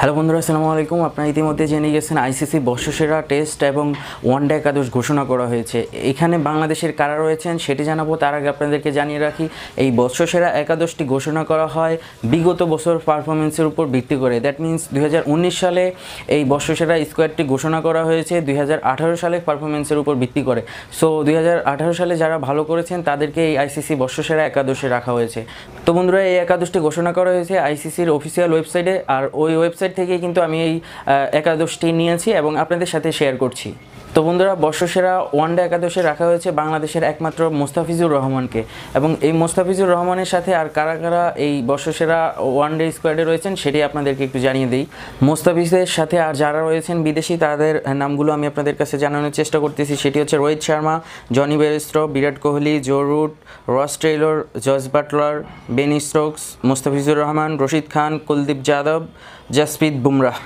hello বন্ধুরা আসসালামু আলাইকুম আপনারা ইতিমধ্যে জেনে গেছেন আইসিসি বর্ষসেরা টেস্ট এবং ওয়ানডে একাদশ ঘোষণা করা হয়েছে এখানে বাংলাদেশের কারা রয়েছেন সেটি জানাবো তার আগে আপনাদেরকে জানিয়ে রাখি এই বর্ষসেরা একাদশটি ঘোষণা করা হয় বিগত বছর পারফরমেন্সের উপর ভিত্তি করে দ্যাট মিন্স দু সালে এই বর্ষসেরা স্কোয়াডটি ঘোষণা করা হয়েছে দুই সালে পারফরমেন্সের উপর ভিত্তি করে সো দুই সালে যারা ভালো করেছেন তাদেরকে এই আইসিসি বর্ষসেরা একাদশে রাখা হয়েছে তো বন্ধুরা এই একাদশটি ঘোষণা করা হয়েছে আইসিসির অফিসিয়াল ওয়েবসাইটে আর ওই ওয়েবসাইট থেকে কিন্তু আমি এই একাদশটি নিয়েছি এবং আপনাদের সাথে শেয়ার করছি তো বন্ধুরা বর্ষসেরা ওয়ানডে একাদশে রাখা হয়েছে বাংলাদেশের একমাত্র মোস্তাফিজুর রহমানকে এবং এই মোস্তাফিজুর রহমানের সাথে আর কারা কারা এই বর্ষসেরা ওয়ানডে স্কোয়াডে রয়েছেন সেটি আপনাদেরকে একটু জানিয়ে দিই মোস্তাফিজের সাথে আর যারা রয়েছেন বিদেশি তাদের নামগুলো আমি আপনাদের কাছে জানানোর চেষ্টা করতেছি সেটি হচ্ছে Rohit Sharma Jonny Bairstow Virat Kohli Joe Root Ross Taylor Jos Buttler Ben Stokes Mustafizur Rahman Rashid Khan Kuldeep Yadav Jasprit Bumrah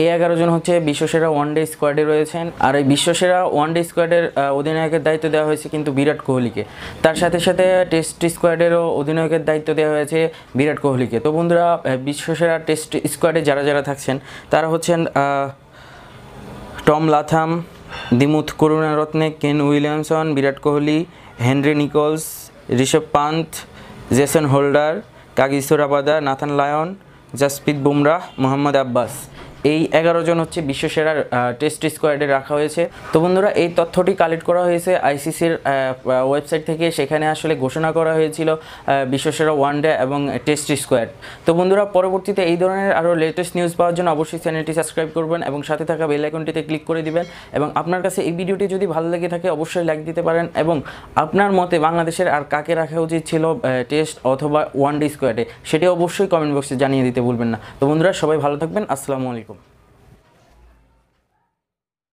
এই এগারো জন হচ্ছে বিশ্বসেরা ডে স্কোয়াডে রয়েছেন আর এই বিশ্বসেরা ডে স্কোয়াডের অধিনায়কের দায়িত্ব দেওয়া হয়েছে কিন্তু বিরাট কোহলিকে তার সাথে সাথে টেস্ট স্কোয়াডেরও অধিনায়কের দায়িত্ব দেওয়া হয়েছে বিরাট কোহলিকে তো বন্ধুরা বিশ্বসেরা টেস্ট স্কোয়াডে যারা যারা থাকছেন তারা হচ্ছেন Tom Latham Dimuth Karunaratne Kane Williamson Virat Kohli Henry Nicholls Rishabh Pant Jason Holder Kagiso Rabada Nathan Lyon Jasprit Bumrah Mohammad Abbas এই এগারো জন হচ্ছে বিশ্বসেরার টেস্ট স্কোয়াডে রাখা হয়েছে তো বন্ধুরা এই তথ্যটি কালেক্ট করা হয়েছে আইসিসির ওয়েবসাইট থেকে সেখানে আসলে ঘোষণা করা হয়েছিল বিশ্বসেরা ওয়ানডে এবং টেস্ট স্কোয়াড তো বন্ধুরা পরবর্তীতে এই ধরনের আরও লেটেস্ট নিউজ পাওয়ার জন্য অবশ্যই চ্যানেলটি সাবস্ক্রাইব করবেন এবং সাথে থাকা বেল আইকনটিতে ক্লিক করে দিবেন এবং আপনার কাছে এই ভিডিওটি যদি ভালো লেগে থাকে অবশ্যই লাইক দিতে পারেন এবং আপনার মতে বাংলাদেশের আর কাকে রাখা উচিত ছিল টেস্ট অথবা ওয়ানডে স্কোয়াডে সেটি অবশ্যই কমেন্ট বক্সে জানিয়ে দিতে ভুলবেন না তো বন্ধুরা সবাই ভালো থাকবেন আসসালামু আলাইকুম